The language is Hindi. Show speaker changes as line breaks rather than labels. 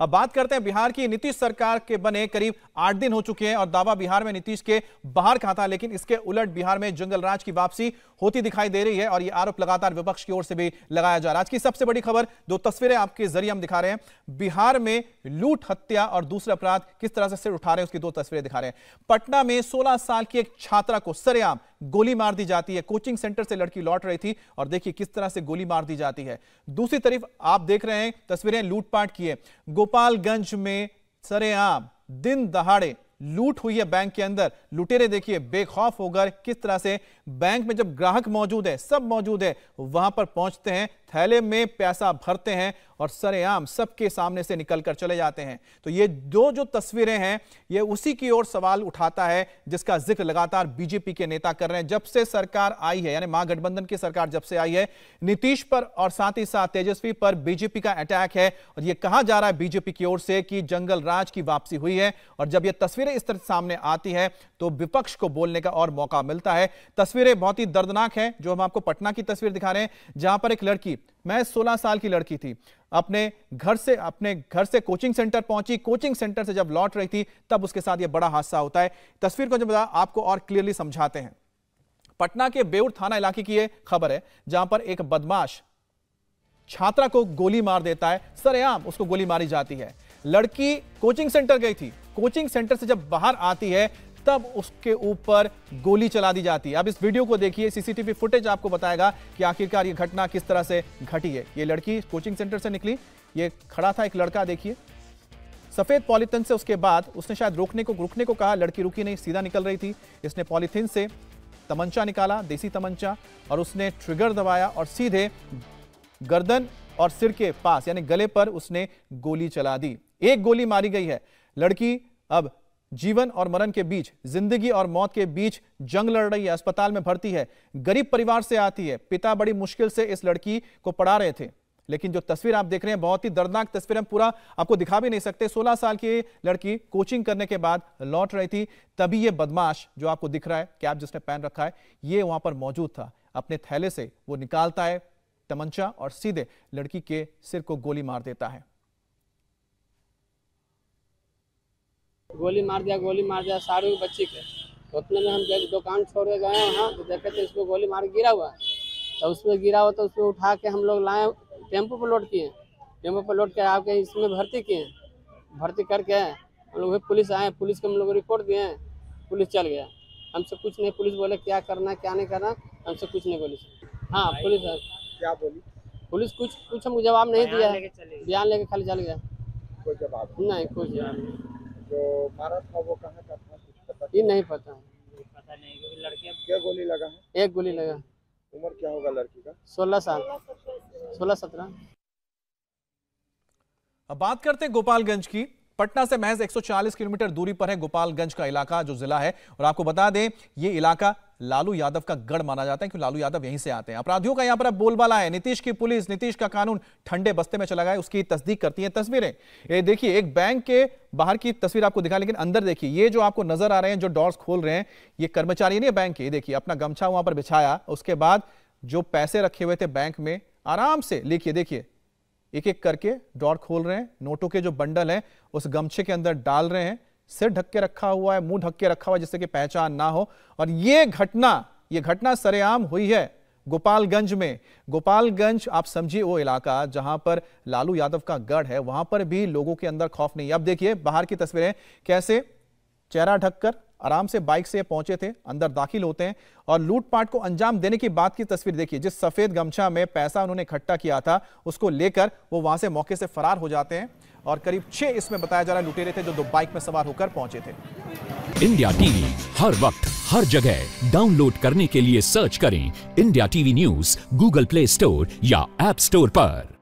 अब बात करते हैं बिहार की नीतीश सरकार के बने करीब आठ दिन हो चुके हैं और दावा बिहार में नीतीश के बाहर कहा था लेकिन इसके उलट बिहार में जंगल राज की वापसी होती दिखाई दे रही है और ये आरोप लगातार विपक्ष की ओर से भी लगाया जा रहा है आज की सबसे बड़ी खबर दो तस्वीरें आपके जरिए हम दिखा रहे हैं बिहार में लूट हत्या और दूसरे अपराध किस तरह से सिर उठा रहे हैं उसकी दो तस्वीरें दिखा रहे हैं पटना में सोलह साल की एक छात्रा को सरेआम गोली मार दी जाती है कोचिंग सेंटर से लड़की लौट रही थी और देखिए किस तरह से गोली मार दी जाती है दूसरी तरफ आप देख रहे हैं तस्वीरें लूटपाट की है गोपालगंज में सरेआम दिन दहाड़े लूट हुई है बैंक के अंदर लुटेरे देखिए बेखौफ होकर किस तरह से बैंक में जब ग्राहक मौजूद है सब मौजूद है वहां पर पहुंचते हैं थैले में पैसा भरते हैं और सरेआम सबके सामने से निकलकर चले जाते हैं तो ये दो जो तस्वीरें हैं ये उसी की ओर सवाल उठाता है जिसका जिक्र लगातार बीजेपी के नेता कर रहे हैं जब से सरकार आई है यानी महागठबंधन की सरकार जब से आई है नीतीश पर और साथ ही साथ तेजस्वी पर बीजेपी का अटैक है और ये कहा जा रहा है बीजेपी की ओर से कि जंगल राज की वापसी हुई है और जब ये तस्वीरें इस तरह सामने आती है तो विपक्ष को बोलने का और मौका मिलता है तस्वीरें बहुत ही दर्दनाक है जो हम आपको पटना की तस्वीर दिखा रहे हैं जहां पर एक लड़की थी मैं 16 साल की लड़की थी अपने घर से अपने घर से कोचिंग सेंटर पहुंची कोचिंग सेंटर से जब लौट रही थी तब उसके साथ यह बड़ा हादसा होता है तस्वीर को जब आपको और क्लियरली समझाते हैं पटना के बेउर थाना इलाके की यह खबर है जहां पर एक बदमाश छात्रा को गोली मार देता है सरेआम उसको गोली मारी जाती है लड़की कोचिंग सेंटर गई थी कोचिंग सेंटर से जब बाहर आती है तब उसके ऊपर गोली चला दी जाती है अब इस वीडियो को देखिए सीसीटीवी फुटेज आपको बताएगा कि आखिरकार ये घटना किस तरह से घटी है ये लड़की कोचिंग सेंटर से निकली ये खड़ा था एक लड़का देखिए सफेद पॉलिथिन से उसके बाद उसने शायद रोकने को रुकने को कहा लड़की रुकी नहीं सीधा निकल रही थी इसने पॉलीथिन से तमंचा निकाला देसी तमंचा और उसने ट्रिगर दबाया और सीधे गर्दन और सिर के पास यानी गले पर उसने गोली चला दी एक गोली मारी गई है लड़की अब जीवन और मरण के बीच जिंदगी और मौत के बीच जंग लड़ रही है अस्पताल में भर्ती है गरीब परिवार से आती है पिता बड़ी मुश्किल से इस लड़की को पढ़ा रहे थे लेकिन जो तस्वीर आप देख रहे हैं बहुत ही दर्दनाक तस्वीर हम पूरा आपको दिखा भी नहीं सकते 16 साल की लड़की कोचिंग करने के बाद लौट रही थी तभी ये बदमाश जो आपको दिख रहा है कैब जिसने पहन रखा है ये वहां पर मौजूद था अपने थैले से वो निकालता है तमंचा और सीधे लड़की के सिर को गोली मार देता है
गोली मार दिया गोली मार दिया साड़ी बच्ची के तो उतने में हम जब दुकान छोड़ के गए वहाँ तो देखे तो उसमें गोली मार गिरा हुआ तो उसमें गिरा हुआ तो उसमें उठा के हम लोग लाए टेम्पो पर लोड किए टेम्पो पर लोड के आके इसमें भर्ती किए भर्ती करके हम लोग पुलिस आए पुलिस को हम लोग रिपोर्ट दिए पुलिस चल गया हमसे कुछ नहीं पुलिस बोले क्या करना क्या नहीं करना हमसे कुछ नहीं बोली हाँ पुलिस क्या बोली पुलिस कुछ कुछ हमको जवाब नहीं दिया बयान लेके खाली चल गया कोई जवाब नहीं कोई जवाब नहीं जो मारा था वो कहाँ का था कुछ पता ये नहीं पता पता नहीं क्योंकि लड़के क्या गोली लगा है एक गोली लगा उम्र क्या होगा लड़की का सोलह साल सोलह सत्रह
अब बात करते हैं गोपालगंज की पटना से महज 140 किलोमीटर दूरी पर है गोपालगंज का इलाका जो जिला है और आपको बता दें ये इलाका लालू यादव का गढ़ माना जाता है क्योंकि लालू यादव यहीं से आते हैं अपराधियों का यहां पर अब बोलबाला है नीतीश की पुलिस नीतीश का कानून ठंडे बस्ते में चला गया उसकी तस्दीक करती है तस्वीरें ये देखिए एक बैंक के बाहर की तस्वीर आपको दिखा लेकिन अंदर देखिए ये जो आपको नजर आ रहे हैं जो डॉर्स खोल रहे हैं ये कर्मचारी नहीं बैंक के देखिए अपना गमछा वहां पर बिछाया उसके बाद जो पैसे रखे हुए थे बैंक में आराम से लिखिए देखिए एक एक करके डॉट खोल रहे हैं नोटों के जो बंडल हैं उस गमछे के अंदर डाल रहे हैं सिर ढक के रखा हुआ है मुंह ढक के रखा हुआ है जिससे कि पहचान ना हो और ये घटना ये घटना सरेआम हुई है गोपालगंज में गोपालगंज आप समझिए वो इलाका जहां पर लालू यादव का गढ़ है वहां पर भी लोगों के अंदर खौफ नहीं अब देखिए बाहर की तस्वीरें कैसे चेहरा ढककर आराम से बाइक से पहुंचे थे अंदर दाखिल होते हैं और लूटपाट को अंजाम देने की बात की तस्वीर देखिए जिस सफेद गमछा में पैसा उन्होंने इकट्ठा किया था उसको लेकर वो वहां से मौके से फरार हो जाते हैं और करीब छह इसमें बताया जा रहा है लुटेरे थे जो दो बाइक में सवार होकर पहुंचे थे इंडिया टीवी हर वक्त हर जगह डाउनलोड करने के लिए सर्च करें India TV news Google Play Store या एप स्टोर पर